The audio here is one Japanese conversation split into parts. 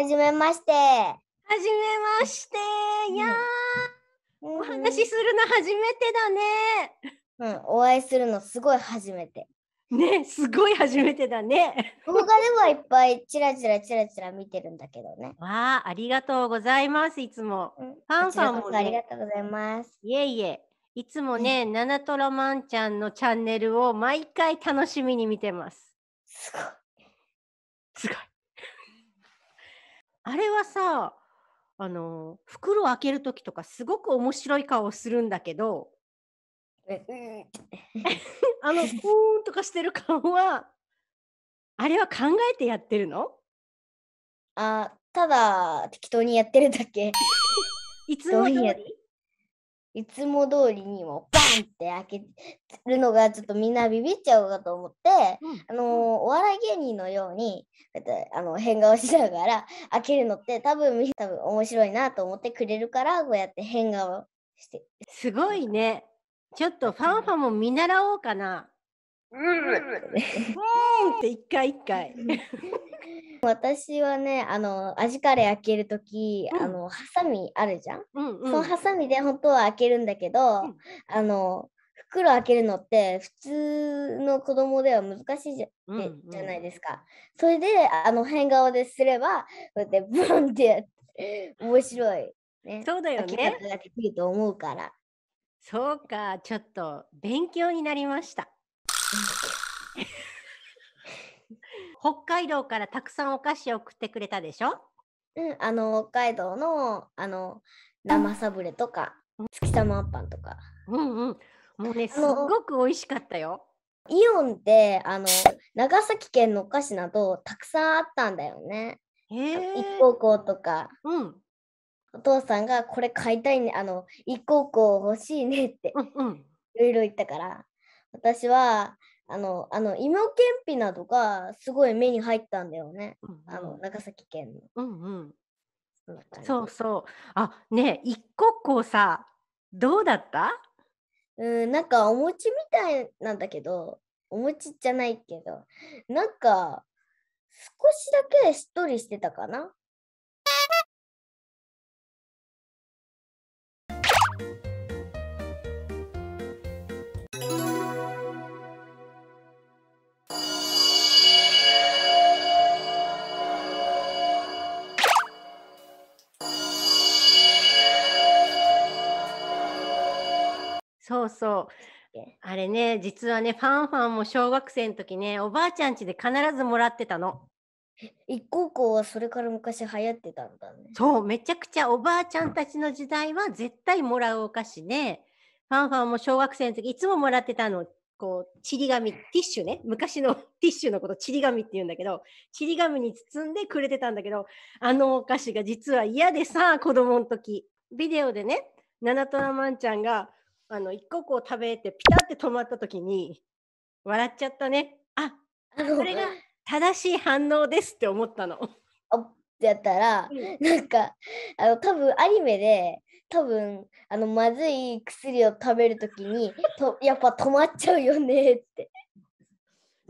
はじめまして。はじめまして。いや、うん、お話するの初めてだね。うん、お会いするのすごい初めて。ね、すごい初めてだね。動画ではいっぱいチラチラチラチラ見てるんだけどね。わあ、ありがとうございます。いつも。ファンさんも、ね、ありがとうございます。いえいえ。いつもね、ななとらまんちゃんのチャンネルを毎回楽しみに見てます。すごい。すごい。あれはさあの袋を開ける時とかすごく面白い顔をするんだけど あのうーんとかしてる顔はあれは考えてやってるのあただ適当にやってるだけ いつもりいつも通りにもバンって開けるのがちょっとみんなビビっちゃうかと思って、うん、あのー、お笑い芸人のようにこってあの変顔しながら開けるのって多分多分面白いなと思ってくれるからこうやって変顔してすごいねちょっとファンファンも見習おうかなうんって一回一回。私はねあの味ジカレー開ける時、うん、あのハサミあるじゃん、うんうん、そのハサミで本当は開けるんだけど、うん、あの袋開けるのって普通の子供では難しいじゃうんうん、じゃないですかそれであの変顔ですればこうやってブーンってやって面白い、ね、そうだよね開け方ができると思うからそうかちょっと勉強になりました北海道からたくさんお菓子を送ってくれたでしょうん、あの北海道のあの生サブレとか、月様あんぱんとか。うんうん。もうね、すごく美味しかったよ。イオンってあの長崎県のお菓子などたくさんあったんだよね。へえ。一高校とかうん。お父さんがこれ買いたいねあの一高校欲しいねってうんうん。いろいろ言ったから私はあの、あの、芋けんぴなどがすごい目に入ったんだよね。うんうん、あの、長崎県の。うんうん。そうそう。あ、ねえ、一個こさ、どうだったうん、なんかお餅みたいなんだけど、お餅じゃないけど、なんか、少しだけしっとりしてたかなそうそう。あれね、実はね、ファンファンも小学生の時ね、おばあちゃん家で必ずもらってたの。一高校はそれから昔流行ってたんだね。そう、めちゃくちゃおばあちゃんたちの時代は絶対もらうお菓子で、ファンファンも小学生の時いつももらってたの。こう、ちり紙、ティッシュね。昔の ティッシュのこと、ちり紙って言うんだけど、ちり紙に包んでくれてたんだけど、あのお菓子が実は嫌でさ、子供の時。ビデオでね、トラマンちゃんが、あの、一個こう食べてピタって止まった時に、笑っちゃったね。あ、これが正しい反応ですって思ったの。おってやったら、なんか、あの、多分アニメで、多分あのまずい薬を食べる時にとやっぱ止まっちゃうよねって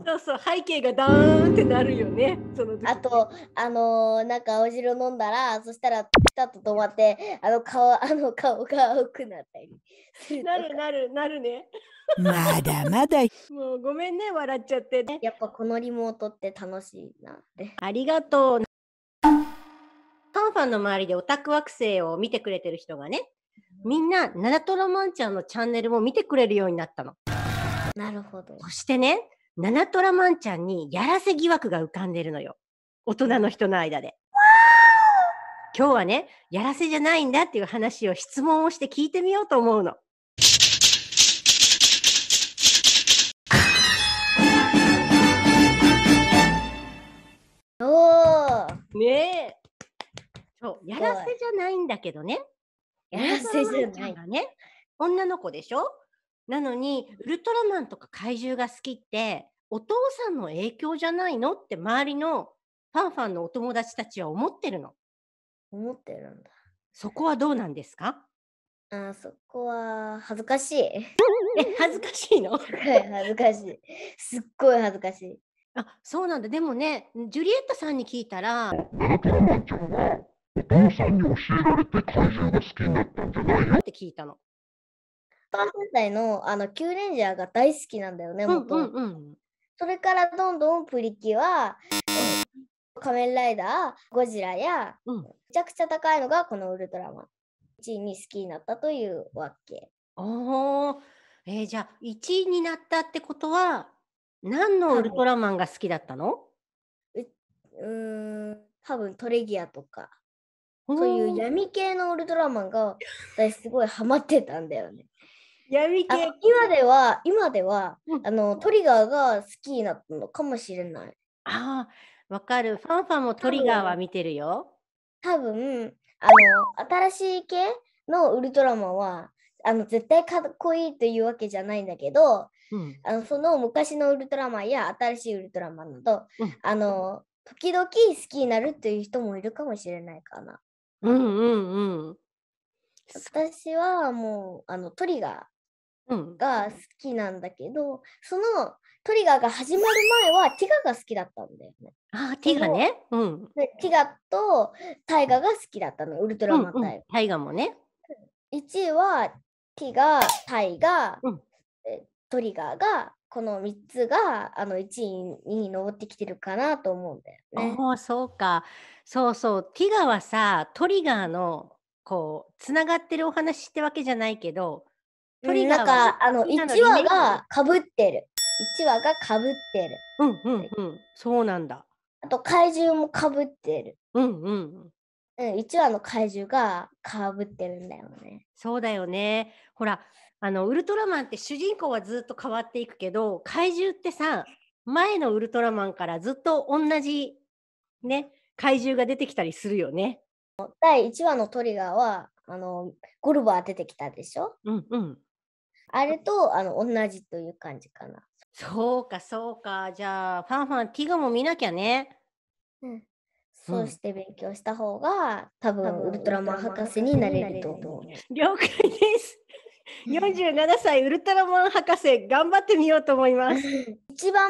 そうそう背景がダーンってなるよね。そのあとあのー、なんか青汁飲んだらそしたらピタッと止まってあの顔あの顔が青くなったり。なるなるなるね。まだまだ。もうごめんね笑っちゃって、ね。やっぱこのリモートって楽しいなって。ありがとう。ファンファンの周りでオタク惑星を見てくれてる人がね、みんな、ナダトロマンちゃんのチャンネルも見てくれるようになったの。なるほど。そしてね、ナナトラマンちゃんにやらせ疑惑が浮かんでるのよ。大人の人の間で。今日はね、やらせじゃないんだっていう話を質問をして聞いてみようと思うの。おーねえ。そう、やらせじゃないんだけどね。やらせじゃない。がね、女の子でしょなのに、ウルトラマンとか怪獣が好きって、お父さんの影響じゃないのって周りのファンファンのお友達たちは思ってるの。思ってるんだ。そこはどうなんですかあそこは恥ずかしい。え、恥ずかしいのはい、恥ずかしい。すっごい恥ずかしい。あ、そうなんだ。でもね、ジュリエットさんに聞いたら、お父さんに教えられて怪獣が好きになったんじゃないのって聞いたの。パー戦隊のあのキューレンジャーが大好きなんだよね、それからどんどんプリキュア、仮面ライダー、ゴジラや、うん、めちゃくちゃ高いのがこのウルトラマン。1位に好きになったというわけ。おお、えー、じゃあ1位になったってことは何のウルトラマンが好きだったのううん多分トレギアとかそういう闇系のウルトラマンが私すごいハマってたんだよね。闇系今では、今では、うん、あのトリガーが好きになったのかもしれない。ああ、わかる。ファンファンもトリガーは見てるよ。多分あの新しい系のウルトラマンはあの絶対かっこいいというわけじゃないんだけど、うん、あのその昔のウルトラマンや新しいウルトラマンなど、うん、あの時々好きになるという人もいるかもしれないかな。うんうんうん。私はもうあのトリガが好きなんだけど、うん、そのトリガーが始まる前はティガが好きだったんだよね。あティガね。うん。ティガとタイガが好きだったの、ウルトラマンタイガ。うんうん、タイガもね。1位はティガ、タイガ、うん、トリガーがこの3つがあの1位に上ってきてるかなと思うんだよね。ああそうかそうそうティガはさトリガーのこうつながってるお話ってわけじゃないけどトリガーなんかあの一羽がかぶってる一羽がかぶってるうんうんうんそうなんだあと怪獣もかぶってるうんうんうん、一羽の怪獣がかぶってるんだよね。そうだよね。ほら、あのウルトラマンって主人公はずっと変わっていくけど、怪獣ってさ、前のウルトラマンからずっと同じね、怪獣が出てきたりするよね。第一羽のトリガーは、あのゴルバー出てきたでしょうんうん。あれとあの同じという感じかな。そうか、そうか。じゃあ、ファンファン、ティガも見なきゃね。うん。そうして勉強した方が、うん、多分ウルトラマン博士になれると思う。了解です。47歳ウルトラマン博士頑張ってみようと思います。一番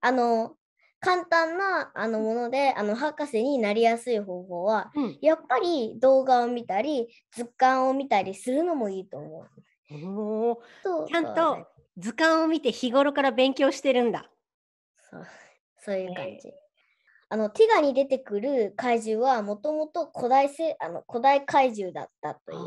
あの簡単なあのものであの博士になりやすい方法は、うん、やっぱり動画を見たり図鑑を見たりするのもいいと思う。ちゃんと図鑑を見て日頃から勉強してるんだ。そうそういう感じ。えー、あのティガに出てくる怪獣はもともと古代せあの古代怪獣だったという。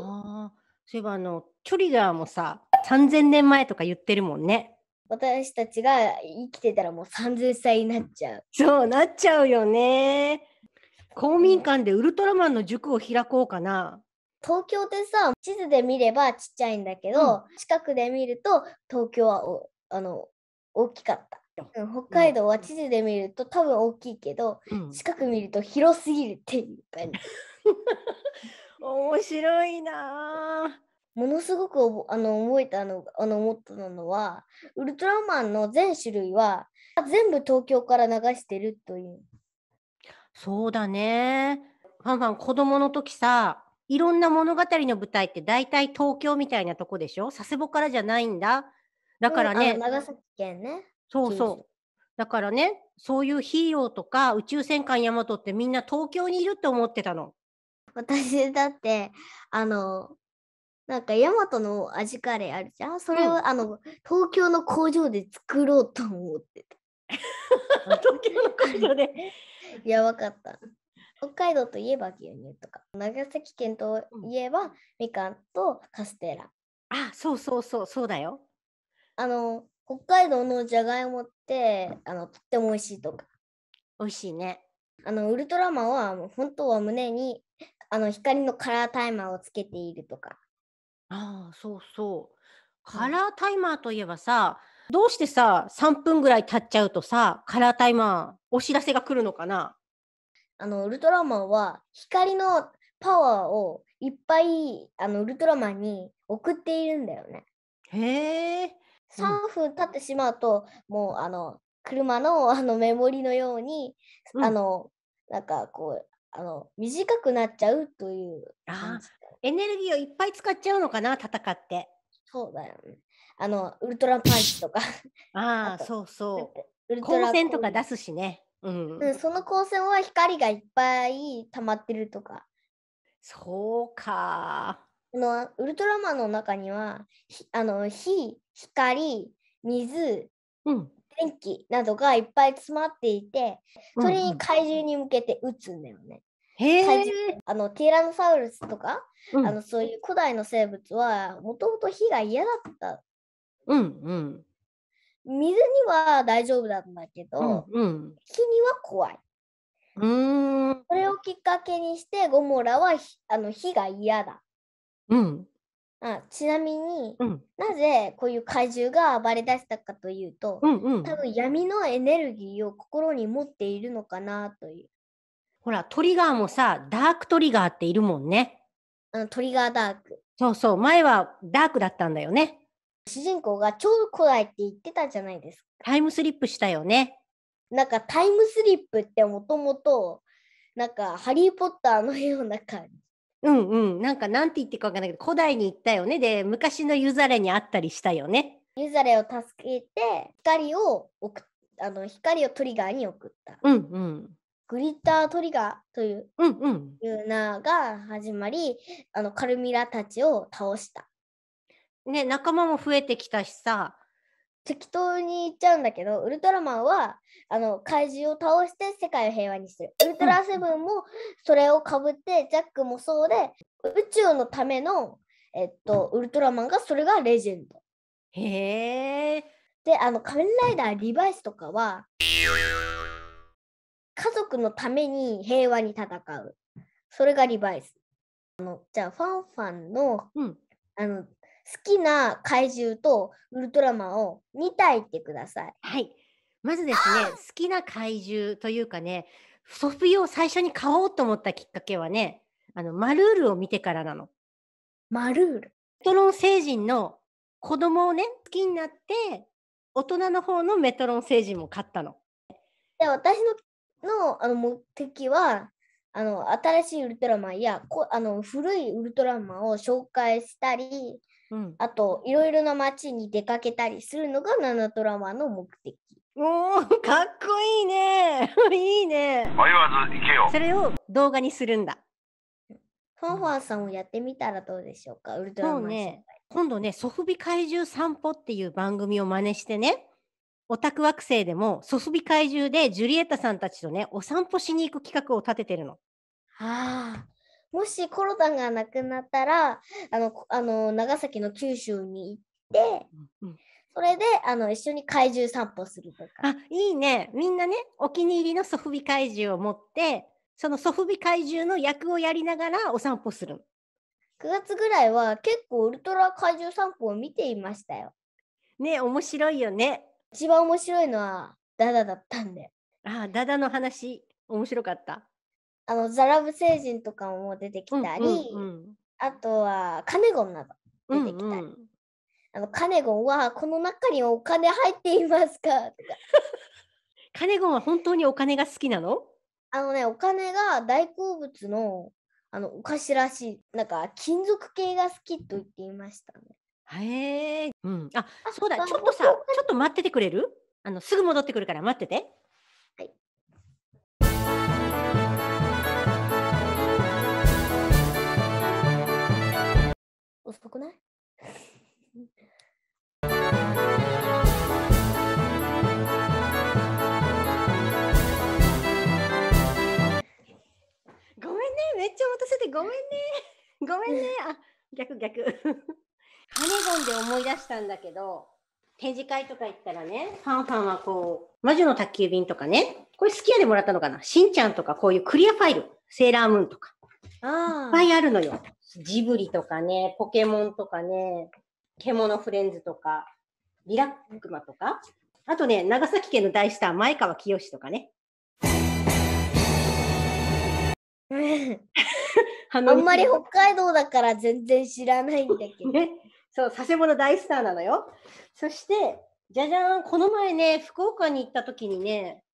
そういえばあのチョリガーもさ3000年前とか言ってるもんね。私たちが生きてたらもう3000歳になっちゃう。そうなっちゃうよね。公民館でウルトラマンの塾を開こうかな。東京ってさ地図で見ればちっちゃいんだけど、うん、近くで見ると東京はおあの大きかった。うん、北海道は地図で見ると多分大きいけど、うん、近く見ると広すぎるっていう感じ。面白いなものすごくあの覚えたのあの思ったのはウルトラマンの全種類は全部東京から流してるという。そうだね。ファンファン子供の時さいろんな物語の舞台って大体東京みたいなとこでしょ佐世保からじゃないんだ。だからね。長崎県ね。そうそう。だからね、そういうヒーローとか宇宙戦艦ヤマトってみんな東京にいるって思ってたの。私だって、あの、なんかヤマトの味カレーあるじゃんそれを、うん、あの、東京の工場で作ろうと思ってた。東京の工場で。やばかった。北海道といえば牛乳とか長崎県といえばみかんとカステラあそうそうそうそうだよあの北海道のじゃがいもってあのとっても美味しいとか美味しいねあのウルトラマンはもう本当は胸にあの光のカラータイマーをつけているとかああそうそうカラータイマーといえばさ、どうしてさ3分ぐらい経っちゃうとさカラータイマーお知らせが来るのかなあのウルトラマンは光のパワーをいっぱいあのウルトラマンに送っているんだよね。へえ。3分経ってしまうと、うん、もうあの車のあのメモリのように、うん、あのなんかこうあの短くなっちゃうという、あエネルギーをいっぱい使っちゃうのかな戦って。そうだよね。あのウルトラパンチとか ああ そうそう。ウルトラ光ンとか出すしね。うん、その光線は光がいっぱい溜まってるとか。そうか。このウルトラマンの中にはあの火、光、水、うん、電気などがいっぱい詰まっていて、それに怪獣に向けて撃つんだよね。うんうん、怪獣あのティラノサウルスとか、うん、あのそういう古代の生物はもともと火が嫌だった。うんうん水には大丈夫なんだけど、うん、木には怖い。うんそれをきっかけにしてゴモラはあの火が嫌だ。うん、あちなみに、うん、なぜこういう怪獣が暴れ出したかというと、うんうん、多分闇のエネルギーを心に持っているのかなという。ほらトリガーもさダークトリガーっているもんね。あのトリガーダーク。そうそう前はダークだったんだよね。主人公が超古代って言ってたじゃないですか。タイムスリップしたよね。なんかタイムスリップってもともとなんかハリー・ポッターのような感じ。うんうん、なんかなんて言ってかわかんないけど古代に行ったよねで昔のユザレに会ったりしたよね。ユザレを助けて光をあの光をトリガーに送った。うんうん、グリッタートリガーという、うんうん、ユーナーが始まりあのカルミラたちを倒した。ね、仲間も増えてきたしさ。適当に言っちゃうんだけどウルトラマンはあの怪獣を倒して世界を平和にするウルトラセブンもそれをかぶって、ジャックもそうで宇宙のための、えっと、ウルトラマンがそれがレジェンドへえであの仮面ライダーリバイスとかは家族のために平和に戦うそれがリバイスあのじゃあファンファンの、うん、あのきな怪獣とウルトラマンを2体言ってください。はい。まずですね、好きな怪獣というかね、ソフビを最初に買おうと思ったきっかけはね、あの、マルールを見てからなの。マルールメトロン星人の子供をね、好きになって、大人の方のメトロン星人も買ったの。で、私ののあの目的は、あの、新しいウルトラマンやこあの古いウルトラマンを紹介したり、うん、あといろいろな町に出かけたりするのがナナトラマの目的。おー かっこいいね いいね迷わず行けよそれを動画にするんだ。ファンファンさんをやってみたらどうでしょうかウルトラマンね今度ね「ソフビ怪獣散歩」っていう番組を真似してねオタク惑星でもソフビ怪獣でジュリエッタさんたちとねお散歩しに行く企画を立ててるの。はあもしコロタンがなくなったらあのあの長崎の九州に行って、それであの一緒に怪獣散歩するとか。あいいねみんなねお気に入りのソフビ怪獣を持ってそのソフビ怪獣の役をやりながらお散歩する。9月ぐらいは結構ウルトラ怪獣散歩を見ていましたよ。ね面白いよね。一番面白いのはダダだったんで。ああダダの話面白かった。あのザラブ星人とかも出てきたり、うんうんうん、あとはカネゴンなど出てきたり、うんうん、あのカネゴンはこの中にお金入っていますかとか カネゴンは本当にお金が好きなのあのねお金が大好物のあのお菓子らしいなんか金属系が好きと言っていましたね。へえ、うん、あそうだちょっとさちょっと待っててくれるあのすぐ戻ってくるから待ってて。はい遅くない ごめんね、めっちゃ待たせてごめんね。ごめんね。あ、逆逆。ハネゴンで思い出したんだけど、展示会とか行ったらね、ファンファンはこう、魔女の宅急便とかね、これ好きやでもらったのかな、しんちゃんとかこういうクリアファイル、セーラームーンとか、あいっぱいあるのよ。ジブリとかね、ポケモンとかね、獣フレンズとか、リラックマとか、あとね、長崎県の大スター、前川清とかね。あんまり北海道だから全然知らないんだけど。ね、そう、佐世保の大スターなのよ。そして、じゃじゃん、この前ね、福岡に行った時にね、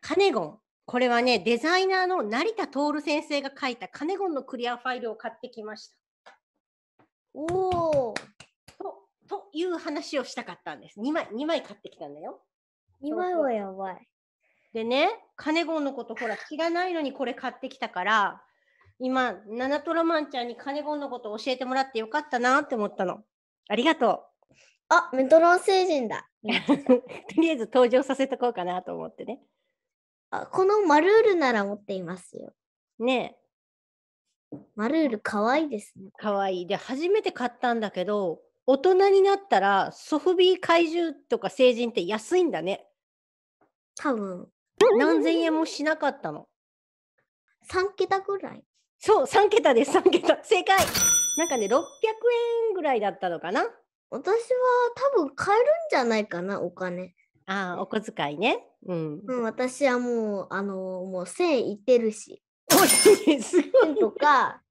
カネゴン。これはね、デザイナーの成田徹先生が書いたカネゴンのクリアファイルを買ってきました。おお。と、という話をしたかったんです。2枚、2枚買ってきたんだよ。2枚はやばい。でね、カネゴンのことほら知らないのにこれ買ってきたから、今、ナナトラマンちゃんにカネゴンのこと教えてもらってよかったなって思ったの。ありがとう。あ、メトロン星人だ。とりあえず登場させとこうかなと思ってね。あこのマルールなら持っていますよ。ねマルール可愛いですね。かわいい。で、初めて買ったんだけど、大人になったらソフビー怪獣とか成人って安いんだね。多分何千円もしなかったの。3桁ぐらい。そう、3桁です、3桁。正解なんかね、600円ぐらいだったのかな私は多分買えるんじゃないかな、お金。あお小遣いね。うん。うん、私はもう、あのもう千いってるし。すごい。とか、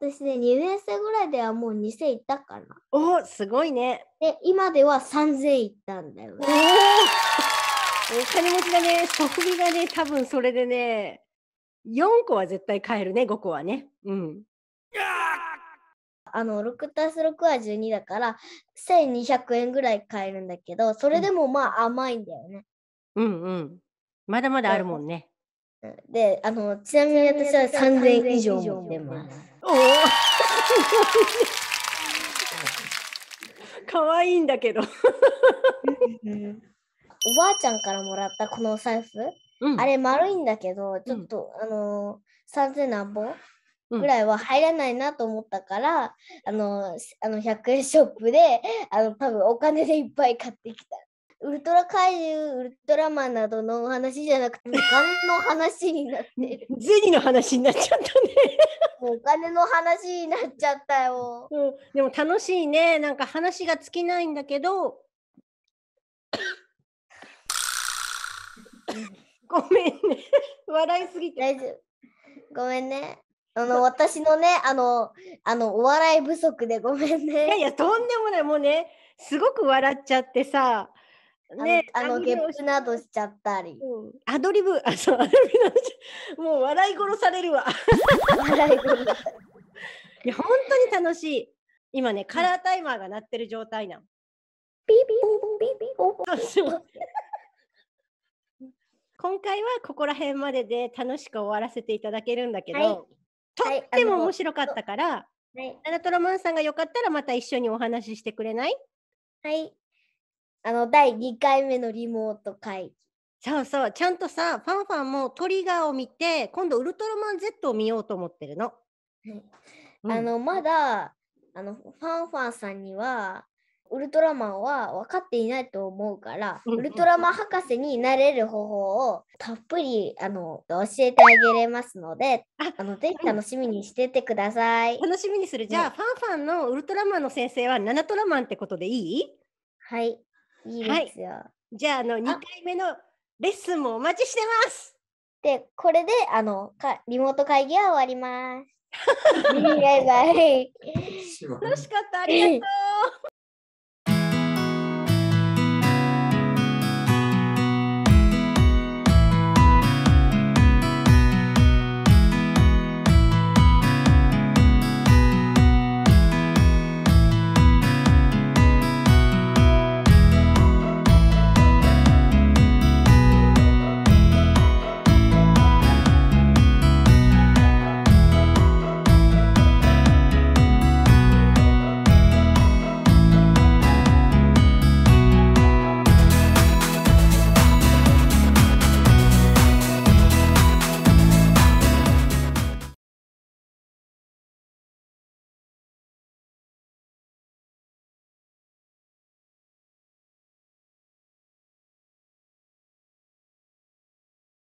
私ね、2年生ぐらいではもう2000いったかな。おお、すごいね。で、今では3000いったんだよね。お金持ちだね。食費がね、多分それでね、4個は絶対買えるね、5個はね。うん。あの、6たす6は12だから、1200円ぐらい買えるんだけど、それでもまあ甘いんだよね。うんうん。まだまだあるもんね。で、あの、ちなみに私は3000以上持ってます。おお可愛いんだけどうん、おばあちゃんからもらったこの財布、うん、あれ丸いんだけど、ちょっと、うん、あのー、3000何本ぐらいは入らないなと思ったから、うん、あのあの100円ショップであの多分お金でいっぱい買ってきた。ウルトラ怪獣、ウルトラマンなどの話じゃなくて、お金の話になってる。銭 の話になっちゃったねお金の話になっちゃったよ。うん、でも楽しいね。なんか話が尽きないんだけど。ごめんね。笑いすぎて。大丈夫。ごめんね。あの、私のね、あの、あの、お笑い不足でごめんね。いやいや、とんでもない。もうね、すごく笑っちゃってさ、ね、あの、ゲップなどしちゃったり。うん、アドリブ、あ、そう、アドリブ もう笑い殺されるわ。笑い殺される。いや、本当に楽しい。今ね、カラータイマーが鳴ってる状態なの。ピーピーピ今回はここら辺までで楽しく終わらせていただけるんだけど、はいとっても面白かったから、はい、ナナトロマンさんがよかったらまた一緒にお話ししてくれないはい。あの、第2回目のリモート会議。そうそう、ちゃんとさ、ファンファンもトリガーを見て、今度ウルトラマン Z を見ようと思ってるの。はい、あの、まだ、あの、ファンファンさんには、ウルトラマンは分かっていないと思うから、ウルトラマン博士になれる方法をたっぷりあの教えてあげれますので、あのぜひ楽しみにしててください。楽しみにする。じゃあ、ファンファンのウルトラマンの先生はナナトラマンってことでいいはい、いいですよ。はい、じゃあ、あの二回目のレッスンもお待ちしてます。で、これであのかリモート会議は終わります。バイバイ。楽しかった。ありがとう。